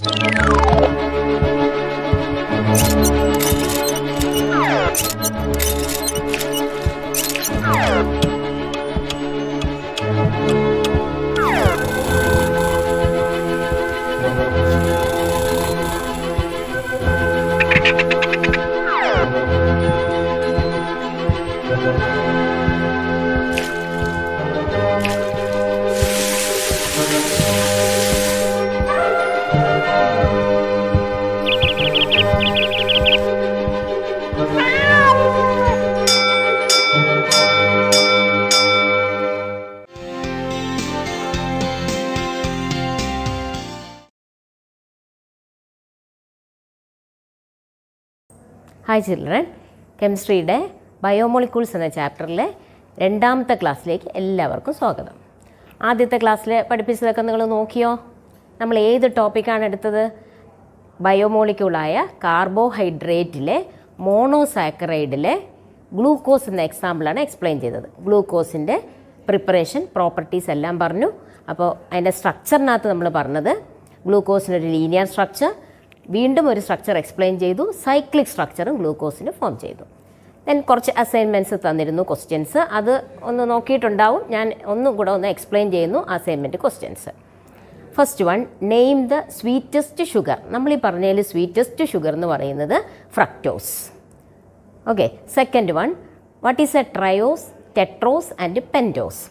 Thank you. Hi children കെമിസ്ട്രിയുടെ biomolecules എന്ന ചാപ്റ്ററിലെ രണ്ടാമത്തെ ക്ലാസ്സിലേക്ക് എല്ലാവർക്കും സ്വാഗതം ആദ്യത്തെ ക്ലാസ്സിൽ പഠിപ്പിച്ചതൊക്കെ നിങ്ങൾ നോക്കിയോ നമ്മൾ ഏത് ടോപ്പിക്കാണ് എടുത്തത് ബയോമോളിക്കൂളായ കാർബോഹൈഡ്രേറ്റിലെ മോണോസാക്കറൈഡിലെ ഗ്ലൂക്കോസ് എന്ന എക്സാമ്പിളാണ് എക്സ്പ്ലെയിൻ ചെയ്തത് ഗ്ലൂക്കോസിൻ്റെ പ്രിപ്പറേഷൻ പ്രോപ്പർട്ടീസ് എല്ലാം പറഞ്ഞു അപ്പോൾ അതിൻ്റെ സ്ട്രക്ചറിനകത്ത് നമ്മൾ പറഞ്ഞത് ഒരു ലീനിയർ സ്ട്രക്ചർ വീണ്ടും ഒരു സ്ട്രക്ചർ എക്സ്പ്ലെയിൻ ചെയ്തു സൈക്ലിക് സ്ട്രക്ചറും ഗ്ലൂക്കോസിന് ഫോം ചെയ്തു ദെൻ കുറച്ച് അസൈൻമെൻറ്റ്സ് തന്നിരുന്നു ക്വസ്റ്റ്യൻസ് അത് ഒന്ന് നോക്കിയിട്ടുണ്ടാവും ഞാൻ ഒന്നും കൂടെ ഒന്ന് എക്സ്പ്ലെയിൻ ചെയ്യുന്നു assignment questions first one name the sweetest sugar നമ്മൾ ഈ പറഞ്ഞതിൽ സ്വീറ്റസ്റ്റ് ഷുഗർ എന്ന് പറയുന്നത് fructose okay second one what is a triose tetrose and pentose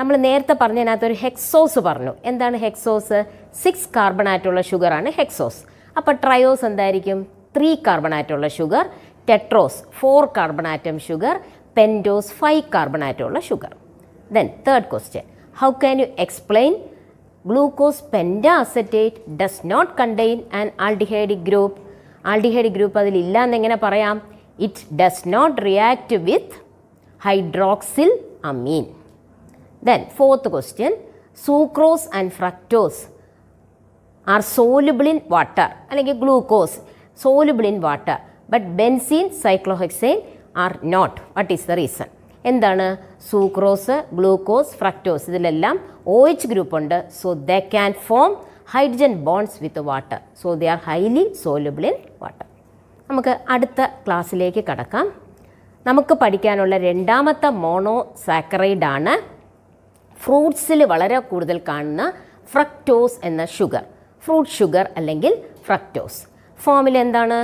നമ്മൾ നേരത്തെ പറഞ്ഞതിനകത്ത് ഒരു ഹെക്സോസ് പറഞ്ഞു എന്താണ് ഹെക്സോസ് സിക്സ് കാർബണായിട്ടുള്ള ഷുഗറാണ് ഹെക്സോസ് അപ്പോൾ ട്രയോസ് എന്തായിരിക്കും ത്രീ കാർബണാറ്റുള്ള sugar tetrose four carbon atom sugar pentose five കാർബണാറ്റുള്ള sugar then third question how can you explain glucose pentaacetate does not contain an aldehyde group aldehyde group അതിലില്ല എന്നെങ്ങനെ പറയാം it does not react with hydroxylamine then fourth question sucrose and fructose are soluble in water അല്ലെങ്കിൽ glucose soluble in water but benzene cyclohexane are not what is the reason എന്താണ് sucrose glucose fructose ഇതിലെല്ലാം O H group ഉണ്ട് so the can form hydrogen bonds with water so they are highly soluble in water നമുക്ക് അടുത്ത ക്ലാസ്സിലേക്ക് കടക്കാം നമുക്ക് പഠിക്കാനുള്ള രണ്ടാമത്തെ മോണോ സാക്കറൈഡാണ് ഫ്രൂട്ട്സിൽ വളരെ കൂടുതൽ കാണുന്ന ഫ്രക്ടോസ് എന്ന ഷുഗർ ഫ്രൂട്ട് ഷുഗർ അല്ലെങ്കിൽ ഫ്രക്ടോസ് ഫോമിൽ എന്താണ്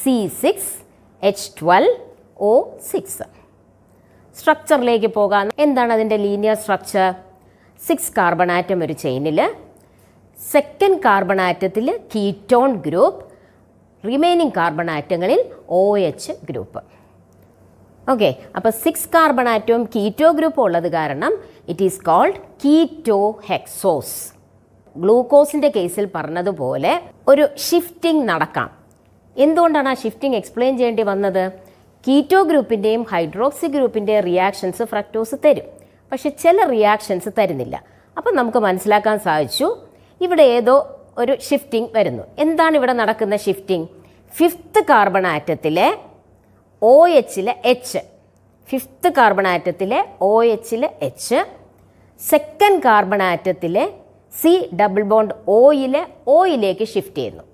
C six H twelve O six സ്ട്രക്ചറിലേക്ക് പോകാൻ എന്താണ് അതിൻ്റെ linear structure six carbon atom ഒരു ചെയിനിൽ സെക്കൻഡ് കാർബൺ ആറ്റത്തിൽ കീറ്റോൺ ഗ്രൂപ്പ് റിമൈനിങ് കാർബൺ ആറ്റങ്ങളിൽ ഒ എച്ച് ഗ്രൂപ്പ് ഓക്കെ അപ്പോൾ സിക്സ് കാർബൺ ആറ്റവും കീറ്റോ ഗ്രൂപ്പ് ഉള്ളത് കാരണം it is called keto hexose ഗ്ലൂക്കോസിൻ്റെ കേസിൽ പറഞ്ഞതുപോലെ ഒരു ഷിഫ്റ്റിംഗ് നടക്കാം എന്തുകൊണ്ടാണ് ആ ഷിഫ്റ്റിംഗ് എക്സ്പ്ലെയിൻ ചെയ്യേണ്ടി വന്നത് കീറ്റോ ഗ്രൂപ്പിൻ്റെയും ഹൈഡ്രോക്സി ഗ്രൂപ്പിൻ്റെയും റിയാക്ഷൻസ് ഫ്രക്ടോസ് തരും പക്ഷെ ചില റിയാക്ഷൻസ് തരുന്നില്ല അപ്പം നമുക്ക് മനസ്സിലാക്കാൻ സാധിച്ചു ഇവിടെ ഏതോ ഒരു ഷിഫ്റ്റിംഗ് വരുന്നു എന്താണ് ഇവിടെ നടക്കുന്ന ഷിഫ്റ്റിംഗ് ഫിഫ്ത്ത് കാർബൺ ആറ്റത്തിലെ ഒ എച്ചിലെ എച്ച് ഫിഫ്ത്ത് കാർബൺ ആറ്റത്തിലെ ഒ എച്ചിലെ എച്ച് സെക്കൻഡ് കാർബൺ ആറ്റത്തിലെ സി ഡബിൾ ബോണ്ട് ഓയിലെ ഓയിലേക്ക് ഷിഫ്റ്റ് ചെയ്യുന്നു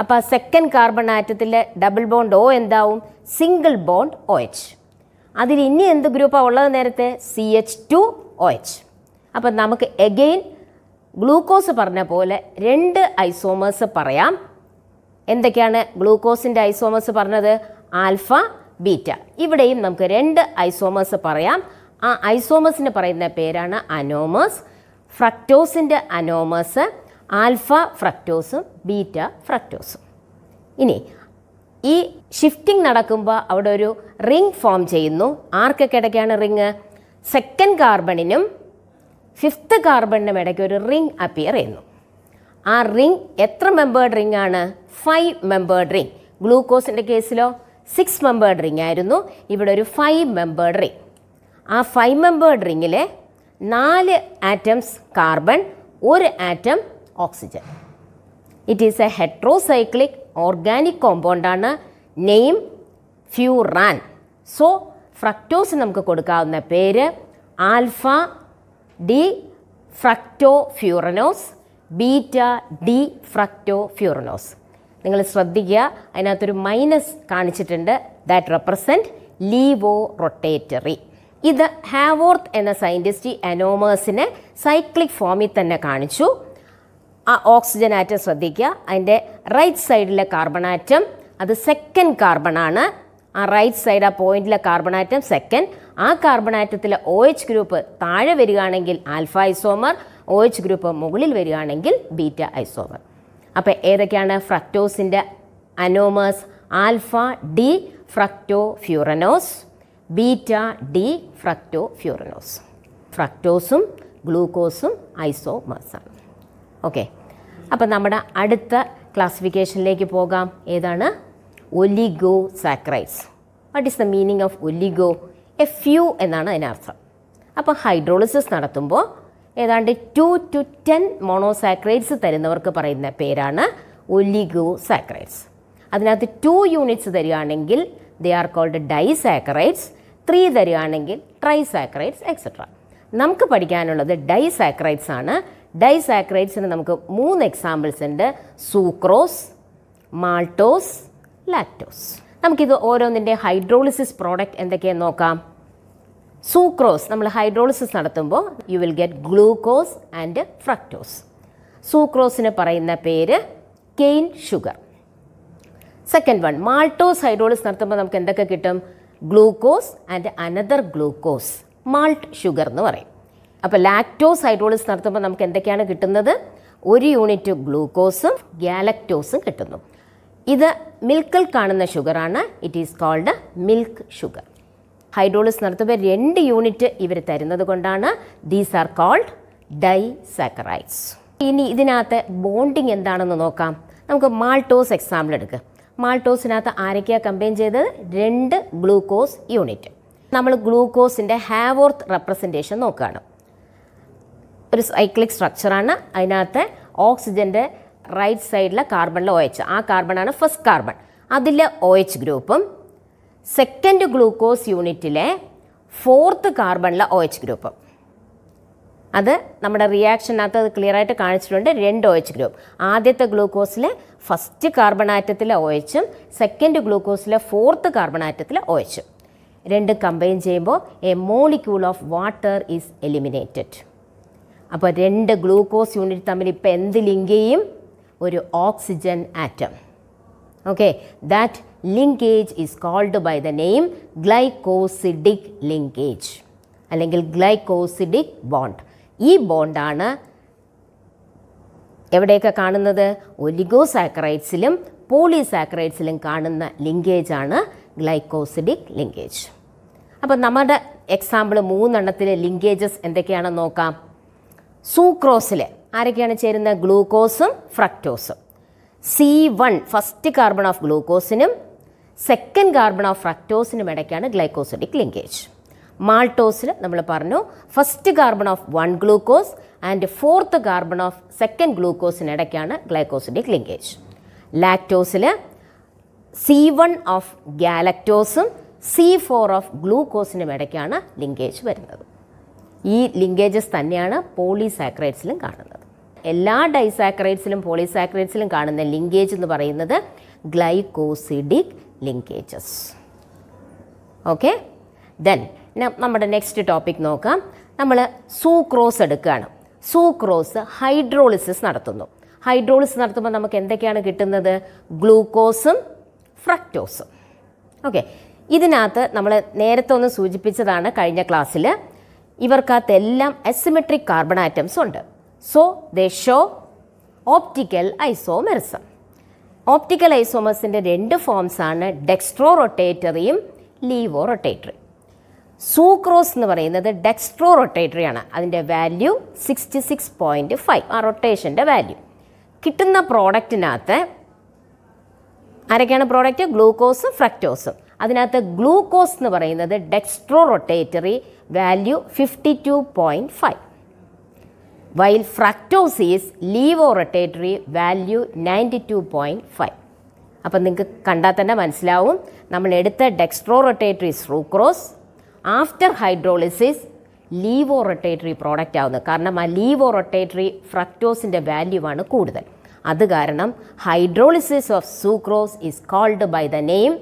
അപ്പോൾ സെക്കൻഡ് കാർബൺ ആറ്റത്തിലെ ഡബിൾ ബോണ്ട് ഓ എന്താവും സിംഗിൾ ബോണ്ട് ഒ എച്ച് അതിൽ ഇനി എന്ത് ഗ്രൂപ്പാണ് ഉള്ളത് നേരത്തെ C H two O H അപ്പം നമുക്ക് എഗെയിൻ ഗ്ലൂക്കോസ് പറഞ്ഞ പോലെ രണ്ട് ഐസോമേഴ്സ് പറയാം എന്തൊക്കെയാണ് ഗ്ലൂക്കോസിൻ്റെ ഐസോമേഴ്സ് പറഞ്ഞത് ആൽഫ ബീറ്റ ഇവിടെയും നമുക്ക് രണ്ട് ഐസോമേഴ്സ് പറയാം ആ ഐസോമേഴ്സിന് പറയുന്ന പേരാണ് അനോമേഴ്സ് ഫ്രക്ടോസിൻ്റെ അനോമസ് ആൽഫ ഫ്രക്ടോസും ബീറ്റ ഫ്രക്ടോസും ഇനി ഈ ഷിഫ്റ്റിംഗ് നടക്കുമ്പോൾ അവിടെ ഒരു റിംഗ് ഫോം ചെയ്യുന്നു ആർക്കൊക്കെ ഇടയ്ക്കാണ് റിങ് സെക്കൻഡ് കാർബണിനും ഫിഫ്ത്ത് കാർബണിനും ഇടയ്ക്ക് ഒരു റിംഗ് അപ്പിയർ ചെയ്യുന്നു ആ റിംഗ് എത്ര മെമ്പേർഡ് റിംഗ് ആണ് ഫൈവ് മെമ്പേർഡ് റിംഗ് ഗ്ലൂക്കോസിൻ്റെ കേസിലോ സിക്സ് മെമ്പേർഡ് റിംഗ് ആയിരുന്നു ഇവിടെ ഒരു ഫൈവ് മെമ്പേർഡ് റിംഗ് ആ ഫൈവ് മെമ്പേർഡ് റിങ്ങിലെ നാല് ആറ്റംസ് കാർബൺ ഒരു atom oxygen it is a heterocyclic organic കോമ്പൗണ്ടാണ് നെയിം ഫ്യൂറാൻ സോ ഫ്രക്ടോസ് നമുക്ക് കൊടുക്കാവുന്ന പേര് alpha D fructofuranose beta D fructofuranose നിങ്ങൾ ശ്രദ്ധിക്കുക അതിനകത്തൊരു മൈനസ് കാണിച്ചിട്ടുണ്ട് ദാറ്റ് റെപ്രസെൻറ്റ് ലീവോ റൊട്ടേറ്ററി ഇത് ഹാവോർത്ത് എന്ന സയൻറ്റിസ്റ്റ് അനോമേഴ്സിനെ സൈക്ലിക് ഫോമിൽ തന്നെ കാണിച്ചു ആ ഓക്സിജൻ ആറ്റം ശ്രദ്ധിക്കുക അതിൻ്റെ റൈറ്റ് സൈഡിലെ കാർബൺ ആറ്റം അത് സെക്കൻഡ് കാർബൺ ആണ് ആ റൈറ്റ് സൈഡ് ആ പോയിന്റിലെ കാർബൺ ആറ്റം സെക്കൻഡ് ആ കാർബൺ ആറ്റത്തിലെ ഒ എച്ച് ഗ്രൂപ്പ് താഴെ വരികയാണെങ്കിൽ alpha isomer O H group മുകളിൽ വരികയാണെങ്കിൽ ബീറ്റ ഐസോമർ അപ്പോൾ ഏതൊക്കെയാണ് ഫ്രക്ടോസിൻ്റെ anomers alpha D fructofuranose beta D fructofuranose ഫ്രക്റ്റോസും ഗ്ലൂക്കോസും ഐസോമേഴ്സാണ് ഓക്കെ അപ്പം നമ്മുടെ അടുത്ത ക്ലാസിഫിക്കേഷനിലേക്ക് പോകാം ഏതാണ് oligosaccharides what is the meaning of oligo a few എന്നാണ് അതിനർത്ഥം അപ്പോൾ ഹൈഡ്രോളിസിസ് നടത്തുമ്പോൾ ഏതാണ്ട് ടു ടു ടെൻ മോണോസാക്രൈഡ്സ് തരുന്നവർക്ക് പറയുന്ന പേരാണ് ഒലിഗോ സാക്രൈഡ്സ് അതിനകത്ത് ടു യൂണിറ്റ്സ് തരികയാണെങ്കിൽ they are called disaccharides three തരുവാണെങ്കിൽ ട്രൈസാക്രൈഡ്സ് എക്സെട്ര നമുക്ക് പഠിക്കാനുള്ളത് ഡൈസാക്രൈഡ്സ് ആണ് ഡൈസാക്രൈഡ്സിന് നമുക്ക് മൂന്ന് എക്സാമ്പിൾസ് ഉണ്ട് സൂക്രോസ് മാൾട്ടോസ് ലാക്ടോസ് നമുക്കിത് ഓരോന്നിൻ്റെ ഹൈഡ്രോളിസിസ് പ്രോഡക്റ്റ് എന്തൊക്കെയാണ് നോക്കാം സൂക്രോസ് നമ്മൾ ഹൈഡ്രോളിസിസ് നടത്തുമ്പോൾ you will get glucose and fructose സൂക്രോസിന് പറയുന്ന പേര് cane sugar second one maltose hydrolysis നടത്തുമ്പോൾ നമുക്ക് എന്തൊക്കെ കിട്ടും glucose and another glucose malt sugar എന്ന് പറയും അപ്പോൾ ലാക്ടോസ് ഹൈഡ്രോളിസ് നടത്തുമ്പോൾ നമുക്ക് എന്തൊക്കെയാണ് കിട്ടുന്നത് ഒരു യൂണിറ്റ് ഗ്ലൂക്കോസും ഗ്യാലക്ടോസും കിട്ടുന്നു ഇത് മിൽക്കിൽ കാണുന്ന ഷുഗറാണ് it is called milk sugar hydrolysis നടത്തുമ്പോൾ രണ്ട് യൂണിറ്റ് ഇവർ തരുന്നത് കൊണ്ടാണ് these are called disaccharides ഇനി ഇതിനകത്ത് ബോണ്ടിങ് എന്താണെന്ന് നോക്കാം നമുക്ക് മാൾട്ടോസ് എക്സാമ്പിൾ എടുക്കുക മാൾട്ടോസിനകത്ത് ആരൊക്കെയാണ് കമ്പയിൻ ചെയ്തത് രണ്ട് ഗ്ലൂക്കോസ് യൂണിറ്റ് നമ്മൾ ഗ്ലൂക്കോസിൻ്റെ ഹാവോർത്ത് റെപ്രസെൻറ്റേഷൻ നോക്കുകയാണ് ഒരു സൈക്ലിക് സ്ട്രക്ചറാണ് അതിനകത്ത് ഓക്സിജൻ്റെ റൈറ്റ് സൈഡിലെ കാർബണിലെ ഒ എച്ച് ആ കാർബണാണ് ഫസ്റ്റ് കാർബൺ അതിലെ ഒ എച്ച് ഗ്രൂപ്പും സെക്കൻഡ് ഗ്ലൂക്കോസ് യൂണിറ്റിലെ ഫോർത്ത് കാർബണിലെ ഒ എച്ച് ഗ്രൂപ്പ് അത് നമ്മുടെ റിയാക്ഷനകത്ത് അത് ക്ലിയർ ആയിട്ട് കാണിച്ചിട്ടുണ്ട് രണ്ട് ഒ എച്ച് ഗ്രൂപ്പ് ആദ്യത്തെ ഗ്ലൂക്കോസിൽ ഫസ്റ്റ് കാർബൺ ആറ്റത്തിലെ ഒ എച്ചും സെക്കൻഡ് ഗ്ലൂക്കോസിലെ ഫോർത്ത് കാർബൺ ആറ്റത്തിലെ ഒ എച്ചും രണ്ട് കമ്പൈൻ ചെയ്യുമ്പോൾ a molecule of water is eliminated അപ്പോൾ രണ്ട് ഗ്ലൂക്കോസ് യൂണിറ്റ് തമ്മിൽ ഇപ്പം എന്ത് ലിങ്ക് ചെയ്യും ഒരു oxygen atom okay that linkage is called by the name glycosidic linkage അല്ലെങ്കിൽ ഗ്ലൈക്കോസിഡിക് ബോണ്ട് ഈ ബോണ്ടാണ് എവിടെയൊക്കെ കാണുന്നത് ഒലിഗോസാക്രൈറ്റ്സിലും പോളിസാക്രൈറ്റ്സിലും കാണുന്ന ലിങ്കേജാണ് ഗ്ലൈക്കോസിഡിക് ലിങ്കേജ് അപ്പോൾ നമ്മുടെ എക്സാമ്പിൾ മൂന്നെണ്ണത്തിലെ ലിങ്കേജസ് എന്തൊക്കെയാണെന്ന് നോക്കാം സൂക്രോസിൽ ആരൊക്കെയാണ് ചേരുന്നത് ഗ്ലൂക്കോസും ഫ്രക്ടോസും C one first carbon of ഗ്ലൂക്കോസിനും സെക്കൻഡ് കാർബൺ ഓഫ് ഫ്രക്ടോസിനും ഇടയ്ക്കാണ് ഗ്ലൈക്കോസിഡിക് ലിങ്കേജ് മാൾട്ടോസിൽ നമ്മൾ പറഞ്ഞു first carbon of one glucose and fourth carbon of second ഗ്ലൂക്കോസിനിടയ്ക്കാണ് ഗ്ലൈക്കോസിൻ്റെ ലിങ്കേജ് ലാക്ടോസിൽ സി വൺ ഓഫ് ഗാലക്ടോസും സി ഫോർ ഓഫ് ഗ്ലൂക്കോസിനും ഇടയ്ക്കാണ് ലിങ്കേജ് വരുന്നത് ഈ ലിങ്കേജസ് തന്നെയാണ് പോളിസാക്രൈഡ്സിലും കാണുന്നത് എല്ലാ ഡൈസാക്രൈഡ്സിലും പോളിസാക്രൈഡ്സിലും കാണുന്ന ലിങ്കേജ് എന്ന് പറയുന്നത് ഗ്ലൈക്കോസിഡിക് ലിങ്കേജസ് ഓക്കെ ദെൻ നമ്മുടെ നെക്സ്റ്റ് ടോപ്പിക് നോക്കാം നമ്മൾ സൂക്രോസ് എടുക്കുകയാണ് സൂക്രോസ് ഹൈഡ്രോളിസിസ് നടത്തുന്നു ഹൈഡ്രോളിസ് നടത്തുമ്പോൾ നമുക്ക് എന്തൊക്കെയാണ് കിട്ടുന്നത് ഗ്ലൂക്കോസും ഫ്രക്ടോസും ഓക്കെ ഇതിനകത്ത് നമ്മൾ നേരത്തെ ഒന്ന് സൂചിപ്പിച്ചതാണ് കഴിഞ്ഞ ക്ലാസ്സിൽ എല്ലാം അസിമെട്രിക് കാർബൺ ആറ്റംസ് ഉണ്ട് so they show optical isomerism optical ഐസോമേഴ്സിൻ്റെ രണ്ട് ഫോംസാണ് ഡെക്സ്ട്രോ റൊട്ടേറ്ററിയും ലീവോ റൊട്ടേറ്ററി സൂക്രോസ് എന്ന് പറയുന്നത് ഡെക്സ്ട്രോ റൊട്ടേറ്ററി ആണ് അതിൻ്റെ value sixty six point five ആ റൊട്ടേഷൻ്റെ വാല്യൂ കിട്ടുന്ന പ്രോഡക്റ്റിനകത്ത് ആരൊക്കെയാണ് പ്രോഡക്റ്റ് ഗ്ലൂക്കോസും ഫ്രക്ടോസും അതിനകത്ത് ഗ്ലൂക്കോസ് എന്ന് പറയുന്നത് dextrorotatory value fifty two point five while fructose is levorotatory value ninety two point five അപ്പം നിങ്ങൾക്ക് കണ്ടാൽ തന്നെ മനസ്സിലാവും നമ്മൾ എടുത്ത dextrorotatory sucrose after hydrolysis levorotatory product ആവുന്നത് കാരണം ആ ലീവോ റൊട്ടേറ്ററി ഫ്രക്ടോസിൻ്റെ വാല്യൂ ആണ് കൂടുതൽ അത് കാരണം hydrolysis of sucrose is called by the name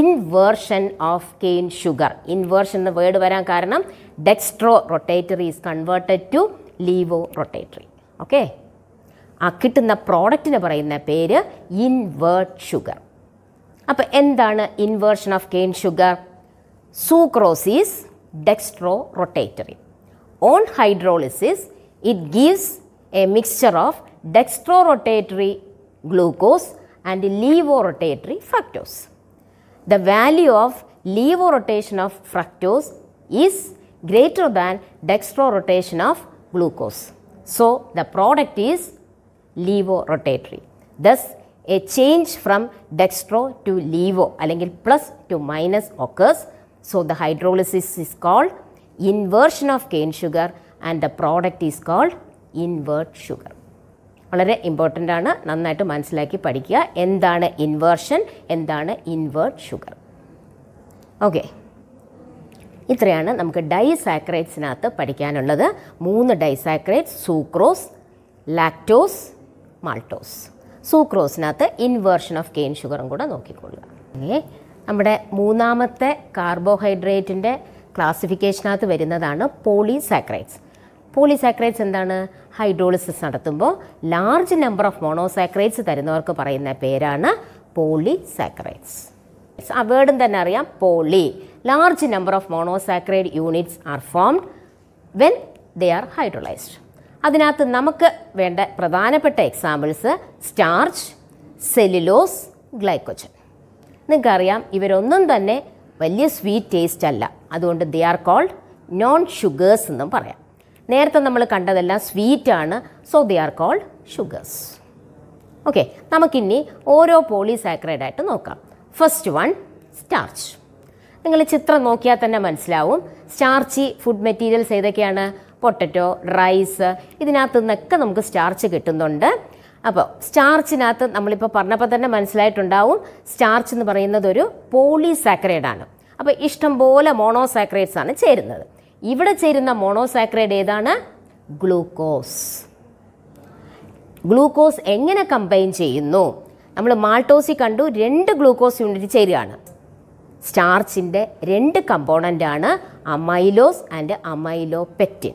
inversion of cane sugar inversion എന്ന വേർഡ് വരാൻ കാരണം dextrorotatory is converted to levorotatory okay ആ കിട്ടുന്ന പ്രോഡക്റ്റിന് പറയുന്ന പേര് ഇൻവേർട്ട് ഷുഗർ അപ്പോൾ എന്താണ് inversion of cane sugar Sucrose is dextrorotatory. On hydrolysis, it gives a mixture of dextrorotatory glucose and levorotatory fructose. The value of levorotation of fructose is greater than dextrorotation of glucose. So, the product is levorotatory. Thus, a change from dextro to levo അല്ലെങ്കിൽ plus to occurs So the hydrolysis is called inversion of cane sugar and the product is called invert sugar. വളരെ important ആണ് നന്നായിട്ട് മനസ്സിലാക്കി പഠിക്കുക എന്താണ് inversion എന്താണ് invert sugar okay ഇത്രയാണ് നമുക്ക് ഡൈസാക്രേറ്റ്സിനകത്ത് പഠിക്കാനുള്ളത് മൂന്ന് ഡൈസാക്രേറ്റ്സ് സൂക്രോസ് ലാക്ടോസ് മാൾട്ടോസ് സൂക്രോസിനകത്ത് ഇൻവേർഷൻ ഓഫ് കെയിൻ ഷുഗറും കൂടെ നോക്കിക്കൊള്ളുക ഓക്കെ നമ്മുടെ മൂന്നാമത്തെ കാർബോഹൈഡ്രേറ്റിൻ്റെ ക്ലാസിഫിക്കേഷനകത്ത് വരുന്നതാണ് പോളിസാക്രൈറ്റ്സ് പോളിസാക്രൈറ്റ്സ് എന്താണ് ഹൈഡ്രോളിസിസ് നടത്തുമ്പോൾ ലാർജ് നമ്പർ ഓഫ് മോണോസാക്രൈറ്റ്സ് തരുന്നവർക്ക് പറയുന്ന പേരാണ് പോളിസാക്രൈറ്റ്സ് ആ വേർഡും തന്നെ അറിയാം poly large number of monosaccharide units are formed when they are hydrolysed അതിനകത്ത് നമുക്ക് വേണ്ട പ്രധാനപ്പെട്ട എക്സാമ്പിൾസ് സ്റ്റാർച്ച് സെല്ലുലോസ് ഗ്ലൈക്കോജൻ നിങ്ങൾക്കറിയാം ഇവരൊന്നും തന്നെ വലിയ സ്വീറ്റ് ടേസ്റ്റ് അല്ല അതുകൊണ്ട് they are called non sugars എന്നും പറയാം നേരത്തെ നമ്മൾ കണ്ടതെല്ലാം സ്വീറ്റ് ആണ് so they are called sugars okay നമുക്കിനി ഓരോ പോളിസാക്രൈഡ് ആയിട്ട് നോക്കാം ഫസ്റ്റ് വൺ സ്റ്റാർച്ച് നിങ്ങൾ ചിത്രം നോക്കിയാൽ തന്നെ മനസ്സിലാവും സ്റ്റാർച്ചി ഫുഡ് മെറ്റീരിയൽസ് ഏതൊക്കെയാണ് പൊട്ടറ്റോ റൈസ് ഇതിനകത്തു നിന്നൊക്കെ നമുക്ക് സ്റ്റാർച്ച് കിട്ടുന്നുണ്ട് അപ്പോൾ സ്റ്റാർച്ചിനകത്ത് നമ്മളിപ്പോൾ പറഞ്ഞപ്പോൾ തന്നെ മനസ്സിലായിട്ടുണ്ടാവും സ്റ്റാർച്ച് എന്ന് പറയുന്നത് ഒരു പോളിസാക്രൈഡ് ആണ് അപ്പോൾ ഇഷ്ടം പോലെ മോണോസാക്രൈഡ്സ് ആണ് ചേരുന്നത് ഇവിടെ ചേരുന്ന മോണോസാക്രൈഡ് ഏതാണ് ഗ്ലൂക്കോസ് ഗ്ലൂക്കോസ് എങ്ങനെ കമ്പൈൻ ചെയ്യുന്നു നമ്മൾ മാൾട്ടോസി കണ്ടു രണ്ട് ഗ്ലൂക്കോസ് യൂണിറ്റ് ചേരുകയാണ് സ്റ്റാർച്ചിൻ്റെ രണ്ട് കമ്പോണൻ്റ് ആണ് അമൈലോസ് ആൻഡ് അമൈലോപെക്റ്റിൻ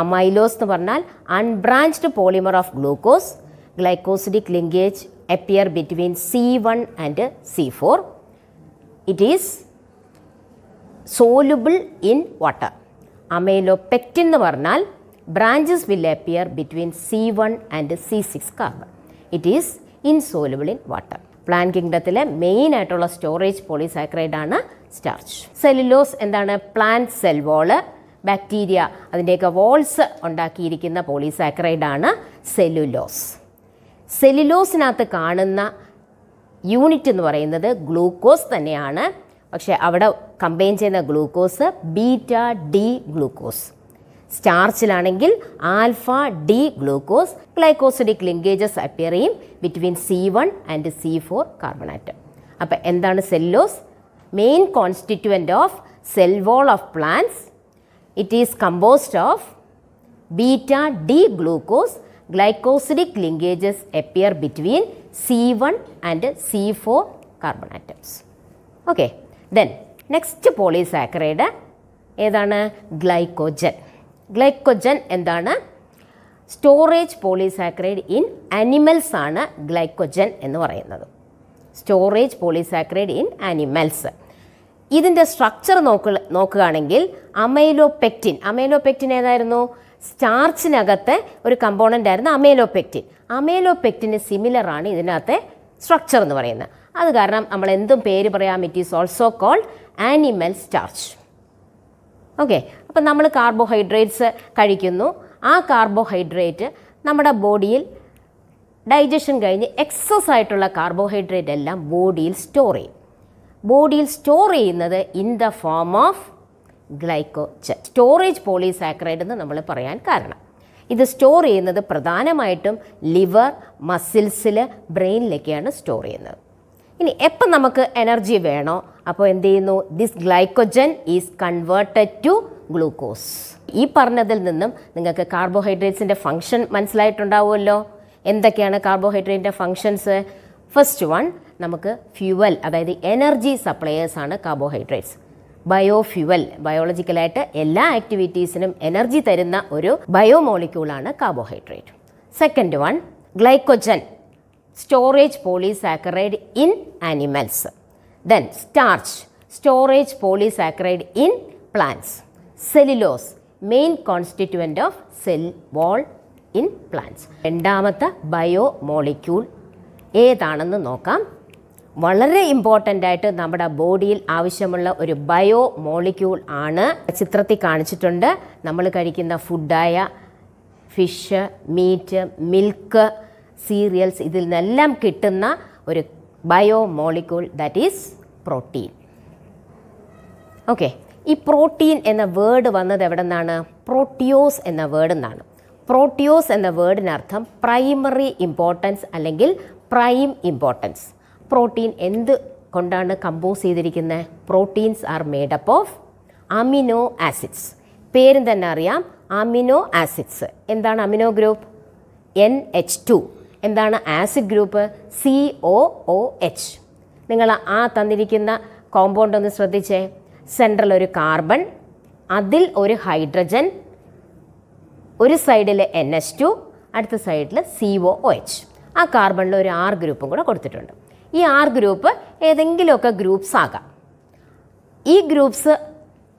അമൈലോസ് എന്ന് പറഞ്ഞാൽ unbranched polymer of glucose glycosidic linkage appear between C1 and C4. It is soluble in water. Amylopectin എന്ന് പറഞ്ഞാൽ branches will appear between C one and C six carbon it is insoluble in water plant കിങ്ഡത്തിലെ main ആയിട്ടുള്ള storage polysaccharide ആണ് starch cellulose എന്താണ് plant cell wall bacteria അതിൻ്റെയൊക്കെ walls ഉണ്ടാക്കിയിരിക്കുന്ന polysaccharide ആണ് cellulose സെലിലോസിനകത്ത് കാണുന്ന യൂണിറ്റ് എന്ന് പറയുന്നത് ഗ്ലൂക്കോസ് തന്നെയാണ് പക്ഷേ അവിടെ കമ്പൈൻ ചെയ്യുന്ന ഗ്ലൂക്കോസ് ബീറ്റ ഡി ഗ്ലൂക്കോസ് സ്റ്റാർച്ചിലാണെങ്കിൽ alpha D glucose glycosidic linkages appear ചെയ്യും between C one and C four carbon atom അപ്പം എന്താണ് cellulose main constituent of cell wall of plants it is composed of beta D glucose glycosidic linkages appear between C one and C four carbon atoms okay then next polysaccharide ഏതാണ് glycogen glycogen എന്താണ് storage polysaccharide in animals ആണ് glycogen എന്ന് പറയുന്നത് storage polysaccharide in animals ഇതിൻ്റെ structure നോക്കുക നോക്കുകയാണെങ്കിൽ amylopectin amylopectin ഏതായിരുന്നു സ്റ്റാർച്ചിനകത്തെ ഒരു കമ്പോണൻ്റ് ആയിരുന്നു അമേലോപെക്റ്റിൻ അമേലോപെക്റ്റിന് സിമിലറാണ് ഇതിനകത്തെ സ്ട്രക്ചർ എന്ന് പറയുന്നത് അത് കാരണം നമ്മൾ എന്തും പേര് പറയാം it is also called animal starch okay അപ്പം നമ്മൾ കാർബോഹൈഡ്രേറ്റ്സ് കഴിക്കുന്നു ആ കാർബോഹൈഡ്രേറ്റ് നമ്മുടെ ബോഡിയിൽ ഡൈജഷൻ കഴിഞ്ഞ് എക്സസ് ആയിട്ടുള്ള കാർബോഹൈഡ്രേറ്റ് എല്ലാം ബോഡിയിൽ സ്റ്റോർ ചെയ്യും ബോഡിയിൽ സ്റ്റോർ ചെയ്യുന്നത് in the form of glycogen storage polysaccharide എന്ന് നമ്മൾ പറയാൻ കാരണം ഇത് സ്റ്റോർ ചെയ്യുന്നത് പ്രധാനമായിട്ടും ലിവർ മസിൽസിൽ ബ്രെയിനിലൊക്കെയാണ് സ്റ്റോർ ചെയ്യുന്നത് ഇനി എപ്പം നമുക്ക് എനർജി വേണോ അപ്പോൾ എന്ത് ചെയ്യുന്നു this glycogen is converted to glucose ഈ പറഞ്ഞതിൽ നിന്നും നിങ്ങൾക്ക് കാർബോഹൈഡ്രേറ്റ്സിൻ്റെ ഫങ്ഷൻ മനസ്സിലായിട്ടുണ്ടാവുമല്ലോ എന്തൊക്കെയാണ് കാർബോഹൈഡ്രേറ്റിൻ്റെ ഫങ്ഷൻസ് ഫസ്റ്റ് വൺ നമുക്ക് ഫ്യൂവൽ അതായത് എനർജി സപ്ലയേഴ്സാണ് കാർബോഹൈഡ്രേറ്റ്സ് ബയോഫ്യുവൽ ബയോളജിക്കലായിട്ട് എല്ലാ ആക്ടിവിറ്റീസിനും എനർജി തരുന്ന ഒരു ബയോമോളിക്യൂളാണ് carbohydrate second one glycogen storage polysaccharide in animals then starch storage polysaccharide in plants cellulose main constituent of cell wall in plants രണ്ടാമത്തെ ബയോമോളിക്യൂൾ ഏതാണെന്ന് നോക്കാം വളരെ ഇമ്പോർട്ടൻ്റ് ആയിട്ട് നമ്മുടെ ബോഡിയിൽ ആവശ്യമുള്ള ഒരു ബയോ മോളിക്യൂൾ ആണ് ചിത്രത്തിൽ കാണിച്ചിട്ടുണ്ട് നമ്മൾ കഴിക്കുന്ന ഫുഡായ ഫിഷ് മീറ്റ് മിൽക്ക് സീരിയൽസ് ഇതിൽ നിന്നെല്ലാം കിട്ടുന്ന ഒരു biomolecule that is protein okay ഈ പ്രോട്ടീൻ എന്ന വേർഡ് വന്നത് എവിടെ നിന്നാണ് പ്രോട്ടിയോസ് എന്ന വേർഡ് നിന്നാണ് പ്രോട്ടിയോസ് എന്ന വേർഡിനർത്ഥം പ്രൈമറി ഇമ്പോർട്ടൻസ് അല്ലെങ്കിൽ പ്രൈം ഇമ്പോർട്ടൻസ് പ്രോട്ടീൻ എന്ത് കൊണ്ടാണ് കമ്പോസ് ചെയ്തിരിക്കുന്നത് proteins are made up of amino acids പേരും തന്നെ അറിയാം അമിനോ ആസിഡ്സ് എന്താണ് amino group N H two എന്താണ് acid group C O O H നിങ്ങൾ ആ തന്നിരിക്കുന്ന കോമ്പൗണ്ട് ഒന്ന് ശ്രദ്ധിച്ചേ സെൻട്രൽ ഒരു കാർബൺ അതിൽ ഒരു ഹൈഡ്രജൻ ഒരു സൈഡിൽ എൻ എച്ച് ടു അടുത്ത സൈഡിൽ സി ഒ ഒ എച്ച് ആ കാർബണിൽ ഒരു ആർ ഗ്രൂപ്പും കൂടെ കൊടുത്തിട്ടുണ്ട് ഈ ആർ ഗ്രൂപ്പ് ഏതെങ്കിലുമൊക്കെ ഗ്രൂപ്പ്സ് ആകാം ഈ ഗ്രൂപ്പ്സ്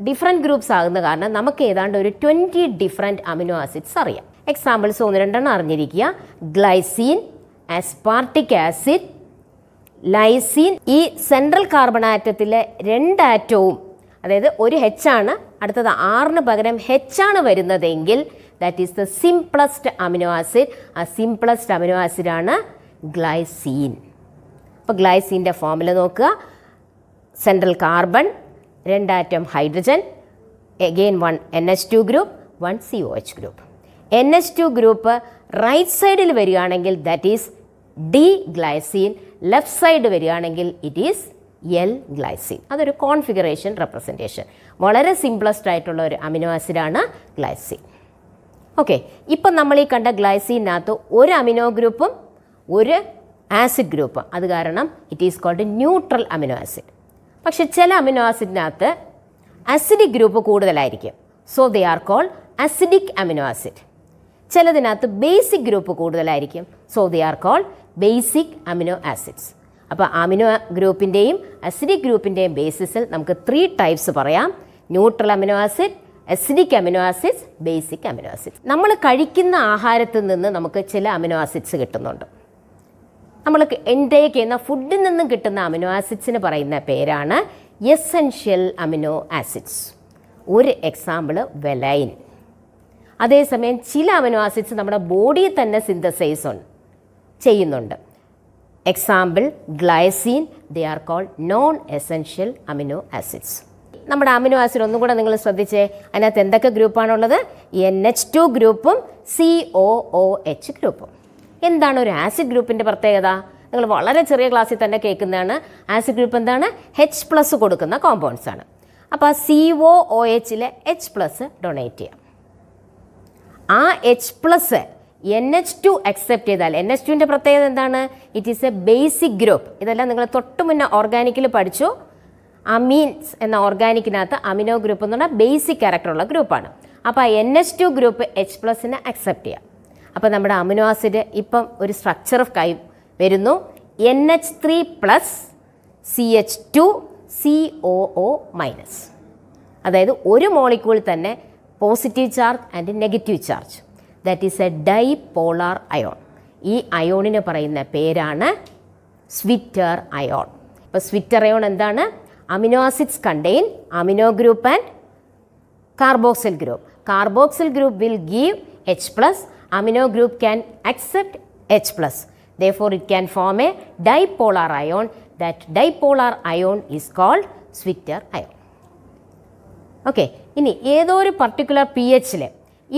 ഡിഫറെൻ്റ് ഗ്രൂപ്പ്സ് ആകുന്ന കാരണം നമുക്ക് ഏതാണ്ട് ഒരു ട്വൻറ്റി ഡിഫറെൻറ്റ് അമിനോ ആസിഡ്സ് അറിയാം എക്സാമ്പിൾസ് ഒന്ന് രണ്ടെണ്ണം അറിഞ്ഞിരിക്കുക ഗ്ലൈസീൻ ആസ്പാർട്ടിക് ആസിഡ് ലൈസീൻ ഈ സെൻട്രൽ കാർബൺ ആറ്റത്തിലെ രണ്ട് ആറ്റവും അതായത് ഒരു ഹെച്ച് ആണ് അടുത്തത് ആറിന് പകരം ഹെച്ച് ആണ് വരുന്നതെങ്കിൽ that is the simplest amino acid ആ സിംപ്ലസ്റ്റ് അമിനോ ആസിഡാണ് ഗ്ലൈസീൻ അപ്പോൾ ഗ്ലൈസിൻ്റെ ഫോമുല നോക്കുക സെൻട്രൽ കാർബൺ രണ്ടാറ്റം hydrogen again one N H two group one C O H group N H two group right സൈഡിൽ വരികയാണെങ്കിൽ that is D glycine left side വരികയാണെങ്കിൽ it is L glycine അതൊരു configuration representation വളരെ simplest ആയിട്ടുള്ള ഒരു amino ആസിഡാണ് glycine okay ഇപ്പം നമ്മൾ ഈ കണ്ട ഗ്ലൈസീനകത്ത് ഒരു അമിനോ ഗ്രൂപ്പും ഒരു ആസിഡ് ഗ്രൂപ്പ് അത് കാരണം it is called neutral amino acid പക്ഷെ ചില അമിനോ ആസിഡിനകത്ത് അസിഡിക് ഗ്രൂപ്പ് കൂടുതലായിരിക്കും so they are called acidic amino acid ചിലതിനകത്ത് ബേസിക് ഗ്രൂപ്പ് കൂടുതലായിരിക്കും so they are called basic amino acids അപ്പോൾ അമിനോ ഗ്രൂപ്പിൻ്റെയും അസിഡിക് ഗ്രൂപ്പിൻ്റെയും ബേസിസിൽ നമുക്ക് ത്രീ ടൈപ്സ് പറയാം neutral amino acid acidic amino acids basic amino acids നമ്മൾ കഴിക്കുന്ന ആഹാരത്തിൽ നിന്ന് നമുക്ക് ചില അമിനോ ആസിഡ്സ് കിട്ടുന്നുണ്ട് നമ്മൾ എൻഡേക്ക് എന്ന ഫുഡിൽ നിന്നും കിട്ടുന്ന അമിനോ ആസിഡ്സിന് പറയുന്ന പേരാണ് എസെൻഷ്യൽ അമിനോ ആസിഡ്സ് ഒരു എക്സാമ്പിൾ വെലൈൻ അതേസമയം ചില അമിനോ ആസിഡ്സ് നമ്മുടെ ബോഡിയിൽ തന്നെ സിന്തസൈസ് ചെയ്യുന്നുണ്ട് example glycine they are called non essential amino acids നമ്മുടെ അമിനോ ആസിഡ് ഒന്നും കൂടെ നിങ്ങൾ ശ്രദ്ധിച്ചേ അതിനകത്ത് എന്തൊക്കെ ഗ്രൂപ്പാണുള്ളത് എൻ എച്ച് ടു ഗ്രൂപ്പും സി ഒ ഒ എച്ച് ഗ്രൂപ്പും എന്താണ് ഒരു ആസിഡ് ഗ്രൂപ്പിൻ്റെ പ്രത്യേകത നിങ്ങൾ വളരെ ചെറിയ ക്ലാസ്സിൽ തന്നെ കേൾക്കുന്നതാണ് ആസിഡ് ഗ്രൂപ്പ് എന്താണ് എച്ച് പ്ലസ് കൊടുക്കുന്ന കോമ്പൗണ്ട്സ് ആണ് അപ്പോൾ സി ഒ ഒ എച്ചിലെ എച്ച് പ്ലസ് ഡൊണേറ്റ് ചെയ്യാം ആ H plus N H two accept ചെയ്താൽ എൻ എച്ച് ടുവിൻ്റെ പ്രത്യേകത എന്താണ് it is a basic group ഇതെല്ലാം നിങ്ങൾ തൊട്ട് മുന്നേ ഓർഗാനിക്കിൽ പഠിച്ചു അമീൻസ് എന്ന ഓർഗാനിക്കിനകത്ത് അമിനോ ഗ്രൂപ്പ് എന്ന് പറഞ്ഞാൽ ബേസിക് ക്യാരക്ടറുള്ള ഗ്രൂപ്പാണ് അപ്പോൾ N H two group H പ്ലസിനെ അക്സെപ്റ്റ് ചെയ്യാം അപ്പോൾ നമ്മുടെ അമിനോ ആസിഡ് ഇപ്പം ഒരു സ്ട്രക്ചർ കൈ വരുന്നു N H three plus C H two C O O minus അതായത് ഒരു മോളിക്യൂൾ തന്നെ positive charge and negative charge that is a dipolar ion ഈ അയോണിന് പറയുന്ന പേരാണ് സ്വിറ്റർ അയോൺ ഇപ്പോൾ സ്വിറ്റർ അയോൺ എന്താണ് amino acids contain amino group and carboxyl group carboxyl group will give H plus amino group can accept H+. Therefore, it can form a dipolar ion. That dipolar ion is called zwitterion okay ഇനി ഏതോ ഒരു particular P എച്ചിൽ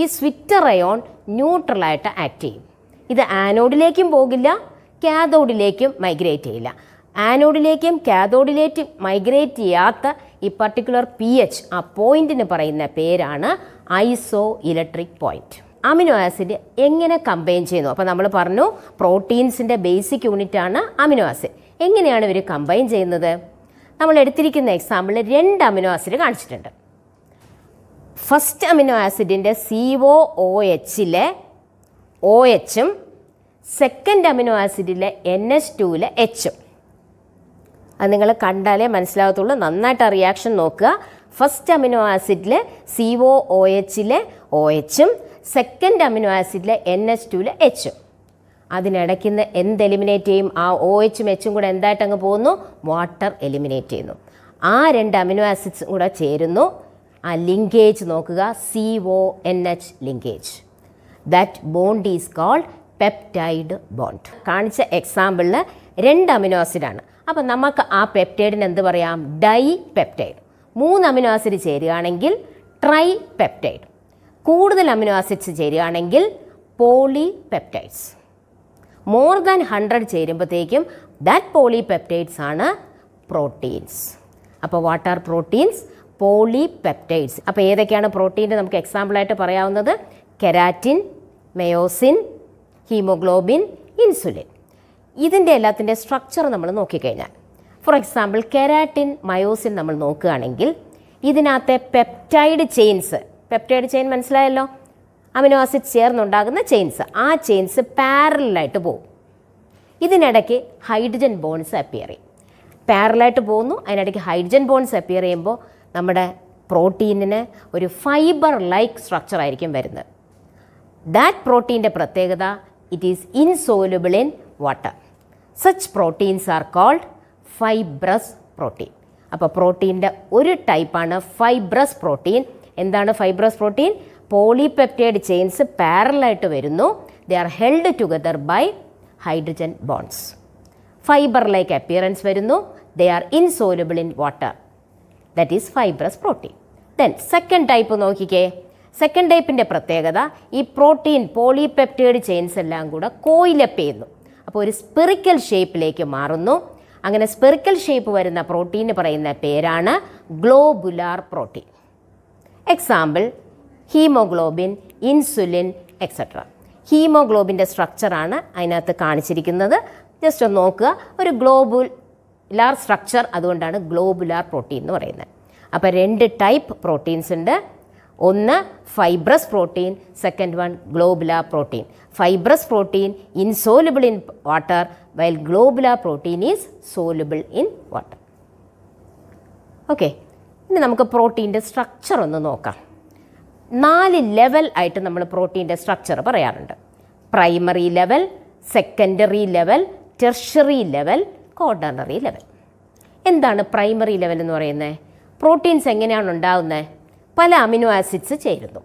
ഈ സ്വിറ്റർ ion ന്യൂട്രലായിട്ട് act ചെയ്യും ഇത് ആനോഡിലേക്കും പോകില്ല കാതോഡിലേക്കും migrate ചെയ്യില്ല ആനോഡിലേക്കും കാതോഡിലേക്കും migrate ചെയ്യാത്ത ഈ പർട്ടിക്കുലർ പി എച്ച് ആ പോയിന്റിന് പറയുന്ന പേരാണ് isoelectric point amino acid എങ്ങനെ കമ്പൈൻ ചെയ്യുന്നു അപ്പോൾ നമ്മൾ പറഞ്ഞു പ്രോട്ടീൻസിൻ്റെ ബേസിക് യൂണിറ്റാണ് അമിനോ ആസിഡ് എങ്ങനെയാണ് ഇവർ കമ്പൈൻ ചെയ്യുന്നത് നമ്മൾ എടുത്തിരിക്കുന്ന എക്സാമ്പിളിൽ രണ്ട് അമിനോ ആസിഡ് കാണിച്ചിട്ടുണ്ട് ഫസ്റ്റ് അമിനോ ആസിഡിൻ്റെ സി ഒ ഒ എച്ചിലെ ഒ എച്ചും സെക്കൻഡ് അമിനോ ആസിഡിലെ എൻ എസ് ടുവിലെ എച്ചും അത് നിങ്ങൾ കണ്ടാലേ മനസ്സിലാകത്തുള്ളൂ നന്നായിട്ട് ആ റിയാക്ഷൻ നോക്കുക ഫസ്റ്റ് അമിനോ ആസിഡിൽ സി ഒ ഒ എച്ചിലെ ഒ എച്ചും സെക്കൻഡ് അമിനോ ആസിഡിലെ എൻ എസ് ടുവിലെ എച്ചും അതിനിടയ്ക്ക് നിന്ന് എന്ത് എലിമിനേറ്റ് ചെയ്യും ആ ഒ എച്ചും എച്ചും കൂടെ എന്തായിട്ട് അങ്ങ് പോകുന്നു വാട്ടർ എലിമിനേറ്റ് ചെയ്യുന്നു ആ രണ്ട് അമിനോ ആസിഡ്സും കൂടെ ചേരുന്നു ആ ലിങ്കേജ് നോക്കുക C O N H linkage that bond is called peptide bond കാണിച്ച എക്സാമ്പിളിൽ രണ്ട് അമിനോ ആസിഡാണ് അപ്പം നമുക്ക് ആ പെപ്റ്റൈഡിന് എന്ത് പറയാം ഡൈ പെപ്റ്റൈഡ് മൂന്ന് അമിനോ ആസിഡ് ചേരുകയാണെങ്കിൽ ട്രൈ പെപ്റ്റൈഡ് കൂടുതൽ അമിനോ ആസിഡ്സ് ചേരുകയാണെങ്കിൽ polypeptides more than hundred ചേരുമ്പോഴത്തേക്കും ദാറ്റ് പോളി പെപ്റ്റൈഡ്സ് ആണ് പ്രോട്ടീൻസ് അപ്പോൾ what are proteins polypeptides അപ്പോൾ ഏതൊക്കെയാണ് പ്രോട്ടീൻ്റെ നമുക്ക് എക്സാമ്പിളായിട്ട് പറയാവുന്നത് കെരാറ്റിൻ മെയോസിൻ ഹീമോഗ്ലോബിൻ ഇൻസുലിൻ ഇതിൻ്റെ എല്ലാത്തിൻ്റെ സ്ട്രക്ചർ നമ്മൾ നോക്കിക്കഴിഞ്ഞാൽ ഫോർ എക്സാമ്പിൾ കെരാറ്റിൻ മയോസിൻ നമ്മൾ നോക്കുകയാണെങ്കിൽ ഇതിനകത്തെ പെപ്റ്റൈഡ് ചെയിൻസ് പെപ്റ്റൈഡ് ചെയിൻ മനസ്സിലായല്ലോ അമിനോ ആസിഡ് ചേർന്നുണ്ടാകുന്ന ചെയിൻസ് ആ ചെയിൻസ് പാരലായിട്ട് പോകും ഇതിനിടയ്ക്ക് ഹൈഡ്രജൻ ബോൺസ് അപ്പിയർ ചെയ്യും പാരലായിട്ട് പോകുന്നു അതിനിടയ്ക്ക് ഹൈഡ്രജൻ ബോൺസ് അപ്പിയർ ചെയ്യുമ്പോൾ നമ്മുടെ പ്രോട്ടീനിന് ഒരു ഫൈബർ ലൈക്ക് സ്ട്രക്ചർ ആയിരിക്കും വരുന്നത് ദാറ്റ് പ്രോട്ടീൻ്റെ പ്രത്യേകത it is insoluble in water such proteins are called fibrous protein അപ്പോൾ പ്രോട്ടീൻ്റെ ഒരു ടൈപ്പാണ് ഫൈബ്രസ് പ്രോട്ടീൻ എന്താണ് ഫൈബ്രസ് പ്രോട്ടീൻ പോളിപെപ്റ്റൈഡ് ചെയിൻസ് പാരലായിട്ട് വരുന്നു they are held together by hydrogen bonds fibre like appearance വരുന്നു they are insoluble in water that is fibrous protein then second type നോക്കിക്കേ second ടൈപ്പിൻ്റെ പ്രത്യേകത ഈ പ്രോട്ടീൻ പോളിപെപ്റ്റൈഡ് ചെയിൻസ് എല്ലാം കൂടെ കോയിലപ്പ് ചെയ്യുന്നു അപ്പോൾ ഒരു സ്പിറിക്കൽ ഷേപ്പിലേക്ക് മാറുന്നു അങ്ങനെ സ്പെറിക്കൽ ഷേപ്പ് വരുന്ന പ്രോട്ടീന് പറയുന്ന പേരാണ് globular protein example haemoglobin insulin etcetera ഹീമോഗ്ലോബിൻ്റെ സ്ട്രക്ചറാണ് അതിനകത്ത് കാണിച്ചിരിക്കുന്നത് ജസ്റ്റ് ഒന്ന് നോക്കുക ഒരു ലാർ സ്ട്രക്ചർ അതുകൊണ്ടാണ് ഗ്ലോബുലാർ പ്രോട്ടീൻ എന്ന് പറയുന്നത് അപ്പോൾ രണ്ട് ടൈപ്പ് പ്രോട്ടീൻസ് ഉണ്ട് ഒന്ന് fibrous protein second one globular protein fibrous protein insoluble in water while globular protein is soluble in water. Okay ഇനി നമുക്ക് പ്രോട്ടീൻ്റെ സ്ട്രക്ചർ ഒന്ന് നോക്കാം നാല് ലെവൽ ആയിട്ട് നമ്മൾ പ്രോട്ടീൻ്റെ സ്ട്രക്ചർ പറയാറുണ്ട് primary level secondary level tertiary level quaternary level എന്താണ് പ്രൈമറി ലെവൽ എന്ന് പറയുന്നത് പ്രോട്ടീൻസ് എങ്ങനെയാണ് ഉണ്ടാകുന്നത് പല അമിനോ ആസിഡ്സ് ചേരുന്നു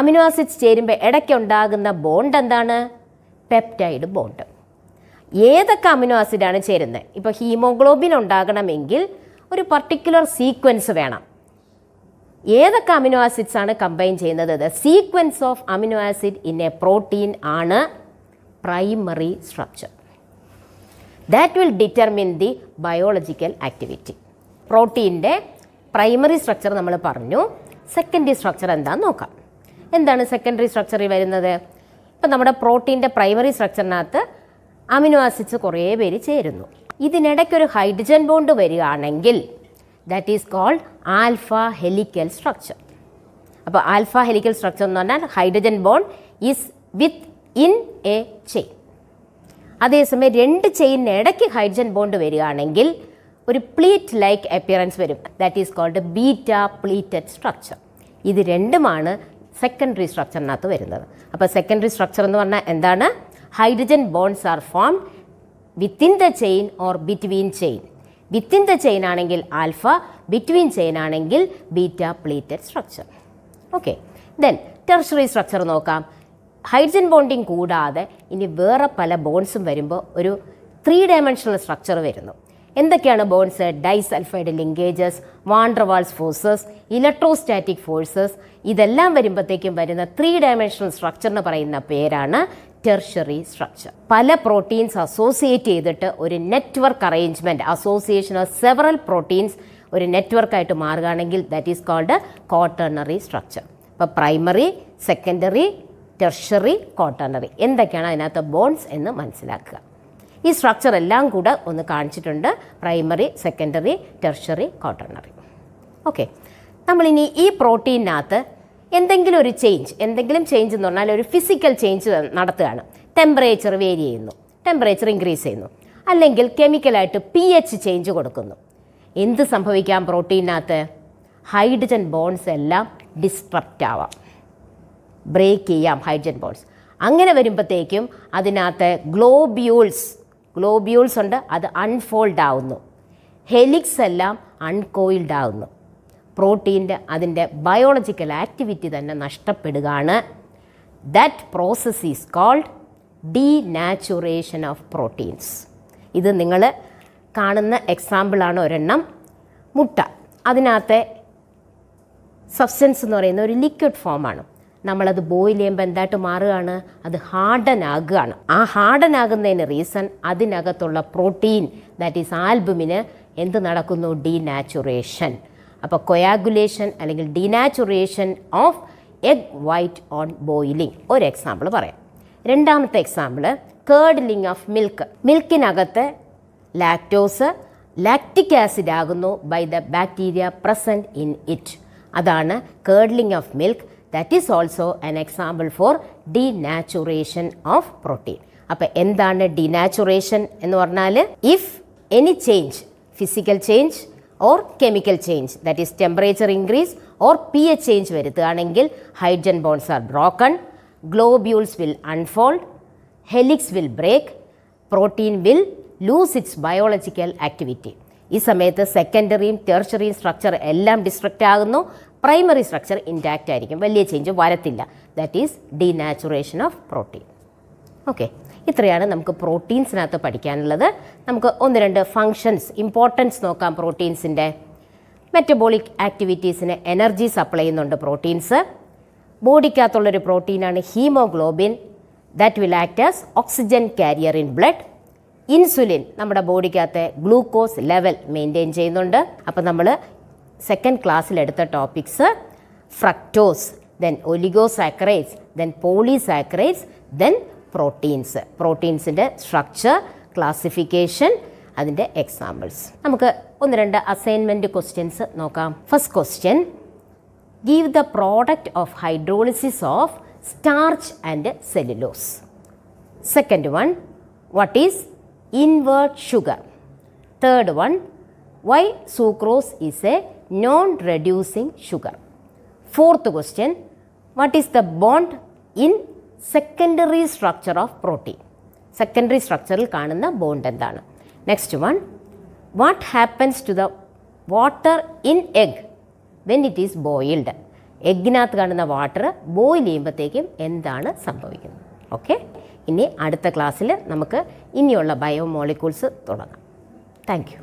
അമിനോ ആസിഡ്സ് ചേരുമ്പോൾ ഇടയ്ക്ക് ഉണ്ടാകുന്ന ബോണ്ട് എന്താണ് പെപ്റ്റൈഡ് ബോണ്ട് ഏതൊക്കെ അമിനോ ആസിഡാണ് ചേരുന്നത് ഇപ്പോൾ ഹീമോഗ്ലോബിൻ ഉണ്ടാകണമെങ്കിൽ ഒരു പർട്ടിക്കുലർ സീക്വൻസ് വേണം ഏതൊക്കെ അമിനോ ആസിഡ്സ് ആണ് കമ്പൈൻ ചെയ്യുന്നത് the sequence of amino acid in a protein ആണ് primary structure that will determine the biological activity പ്രോട്ടീൻ്റെ primary structure നമ്മൾ പറഞ്ഞു സെക്കൻഡറി സ്ട്രക്ചർ എന്താണെന്ന് നോക്കാം എന്താണ് സെക്കൻഡറി സ്ട്രക്ചറിൽ വരുന്നത് ഇപ്പം നമ്മുടെ പ്രോട്ടീൻ്റെ പ്രൈമറി സ്ട്രക്ചറിനകത്ത് അമിനോ ആസിഡ്സ് കുറേ പേര് ചേരുന്നു ഇതിനിടയ്ക്കൊരു ഹൈഡ്രജൻ ബോണ്ട് വരികയാണെങ്കിൽ that is called alpha helical structure അപ്പോൾ ആൽഫ ഹെലിക്കൽ സ്ട്രക്ചർ എന്ന് പറഞ്ഞാൽ hydrogen bond is within a chain അതേസമയം രണ്ട് ചെയിനിന് ഇടയ്ക്ക് ഹൈഡ്രജൻ ബോണ്ട് വരികയാണെങ്കിൽ ഒരു പ്ലീറ്റ് ലൈക്ക് അപ്പിയറൻസ് വരും that is called beta pleated structure ഇത് രണ്ടുമാണ് സെക്കൻഡറി സ്ട്രക്ചറിനകത്ത് വരുന്നത് അപ്പോൾ സെക്കൻഡറി സ്ട്രക്ചർ എന്ന് പറഞ്ഞാൽ എന്താണ് hydrogen bonds are formed within the chain or between chain within the chain ആണെങ്കിൽ ആൽഫ ബിറ്റ്വീൻ ചെയിൻ ആണെങ്കിൽ beta pleated structure okay then tertiary structure നോക്കാം ഹൈഡ്രജൻ ബോണ്ടിങ് കൂടാതെ ഇനി വേറെ പല ബോൺസും വരുമ്പോൾ ഒരു ത്രീ ഡയമെൻഷണൽ സ്ട്രക്ചർ വരുന്നു എന്തൊക്കെയാണ് bonds disulphide linkages van der Waals forces electrostatic forces ഇതെല്ലാം വരുമ്പോഴത്തേക്കും വരുന്ന ത്രീ ഡയമെൻഷണൽ സ്ട്രക്ചറിന് പറയുന്ന പേരാണ് ടെർഷറി സ്ട്രക്ചർ പല പ്രോട്ടീൻസ് അസോസിയേറ്റ് ചെയ്തിട്ട് ഒരു network arrangement association of several proteins ഒരു നെറ്റ്വർക്കായിട്ട് മാറുകയാണെങ്കിൽ that is called quaternary structure ഇപ്പോൾ പ്രൈമറി സെക്കൻഡറി ടെർഷറി കോട്ടേണറി എന്തൊക്കെയാണ് അതിനകത്ത് ബോൺസ് എന്ന് മനസ്സിലാക്കുക ഈ സ്ട്രക്ചർ എല്ലാം കൂടെ ഒന്ന് കാണിച്ചിട്ടുണ്ട് primary secondary tertiary quaternary okay നമ്മളിനി ഈ പ്രോട്ടീനകത്ത് എന്തെങ്കിലും ഒരു ചേഞ്ച് എന്തെങ്കിലും ചേഞ്ച് എന്ന് പറഞ്ഞാൽ ഒരു ഫിസിക്കൽ ചേഞ്ച് നടത്തുകയാണ് ടെമ്പറേച്ചർ വേരി ചെയ്യുന്നു ടെമ്പറേച്ചർ ഇൻക്രീസ് ചെയ്യുന്നു അല്ലെങ്കിൽ കെമിക്കലായിട്ട് പി എച്ച് ചേഞ്ച് കൊടുക്കുന്നു എന്ത് സംഭവിക്കാം പ്രോട്ടീനകത്ത് ഹൈഡ്രജൻ ബോൺസ് എല്ലാം ഡിസ്ട്രപ്റ്റ് ആവാം ബ്രേക്ക് ചെയ്യാം ഹൈഡ്രജൻ ബോൺസ് അങ്ങനെ വരുമ്പോഴത്തേക്കും അതിനകത്ത് ഗ്ലോബ്യൂൾസ് ഗ്ലോബ്യൂൾസ് ഉണ്ട് അത് അൺഫോൾഡ് ആവുന്നു ഹെലിക്സ് എല്ലാം അൺകോയിൽഡ് ആവുന്നു പ്രോട്ടീൻ്റെ അതിൻ്റെ ബയോളജിക്കൽ ആക്ടിവിറ്റി തന്നെ നഷ്ടപ്പെടുകയാണ് that process is called denaturation of proteins ഇത് നിങ്ങൾ കാണുന്ന എക്സാമ്പിളാണ് ഒരെണ്ണം മുട്ട അതിനകത്തെ സബ്സ്റ്റൻസ് എന്ന് പറയുന്ന ഒരു ലിക്വിഡ് ഫോമാണ് നമ്മളത് ബോയിൽ ചെയ്യുമ്പോൾ എന്തായിട്ട് മാറുകയാണ് അത് ഹാർഡനാകുകയാണ് ആ ഹാർഡനാകുന്നതിന് റീസൺ അതിനകത്തുള്ള പ്രോട്ടീൻ ദാറ്റ് ഈസ് ആൽബുമിന് എന്ത് നടക്കുന്നു ഡീനാച്ചുറേഷൻ അപ്പോൾ കൊയാഗുലേഷൻ അല്ലെങ്കിൽ denaturation of egg white on boiling ഒരു എക്സാമ്പിൾ പറയാം രണ്ടാമത്തെ എക്സാമ്പിൾ കേർഡ്ലിംഗ് ഓഫ് മിൽക്ക് മിൽക്കിനകത്ത് ലാക്ടോസ് ലാക്റ്റിക് ആസിഡ് ആകുന്നു by the bacteria present in it അതാണ് curdling of milk that is also an example for denaturation of protein അപ്പോൾ എന്താണ് denaturation എന്ന് പറഞ്ഞാൽ if any change physical change or chemical change that is temperature increase or P H change വരുത്തുകയാണെങ്കിൽ hydrogen bonds are broken globules will unfold helix will break protein will lose its biological activity ഈ സമയത്ത് സെക്കൻഡറിയും ടെർഷറിയും structure എല്ലാം destruct ആകുന്നു primary structure intact ആയിരിക്കും വലിയ change വരത്തില്ല that is denaturation of protein okay ഇത്രയാണ് നമുക്ക് പ്രോട്ടീൻസിനകത്ത് പഠിക്കാനുള്ളത് നമുക്ക് ഒന്ന് രണ്ട് ഫങ്ഷൻസ് ഇമ്പോർട്ടൻസ് നോക്കാം പ്രോട്ടീൻസിൻ്റെ മെറ്റബോളിക് ആക്ടിവിറ്റീസിന് എനർജി സപ്ലൈ ചെയ്യുന്നുണ്ട് പ്രോട്ടീൻസ് ബോഡിക്കകത്തുള്ളൊരു പ്രോട്ടീനാണ് haemoglobin that will act as oxygen carrier in blood insulin നമ്മുടെ ബോഡിക്കകത്തെ ഗ്ലൂക്കോസ് ലെവൽ മെയിൻറ്റെയിൻ ചെയ്യുന്നുണ്ട് അപ്പോൾ നമ്മൾ സെക്കൻഡ് ക്ലാസ്സിലെടുത്ത topics fructose then oligosaccharides then polysaccharides then proteins പ്രോട്ടീൻസിൻ്റെ സ്ട്രക്ചർ ക്ലാസിഫിക്കേഷൻ അതിൻ്റെ എക്സാമ്പിൾസ് നമുക്ക് ഒന്ന് രണ്ട് അസൈൻമെൻ്റ് ക്വസ്റ്റ്യൻസ് നോക്കാം first question give the product of hydrolysis of starch and cellulose second one what is invert sugar third one why sucrose is a non reducing sugar fourth question what is the bond in secondary structure of protein secondary സ്ട്രക്ചറിൽ കാണുന്ന bond എന്താണ് next one what happens to the water in egg when it is boiled എഗ്ഗിനകത്ത് കാണുന്ന water boil ചെയ്യുമ്പോഴത്തേക്കും എന്താണ് സംഭവിക്കുന്നത് okay ഇനി അടുത്ത ക്ലാസ്സിൽ നമുക്ക് ഇനിയുള്ള ബയോ മോളിക്യൂൾസ് തുടങ്ങാം താങ്ക്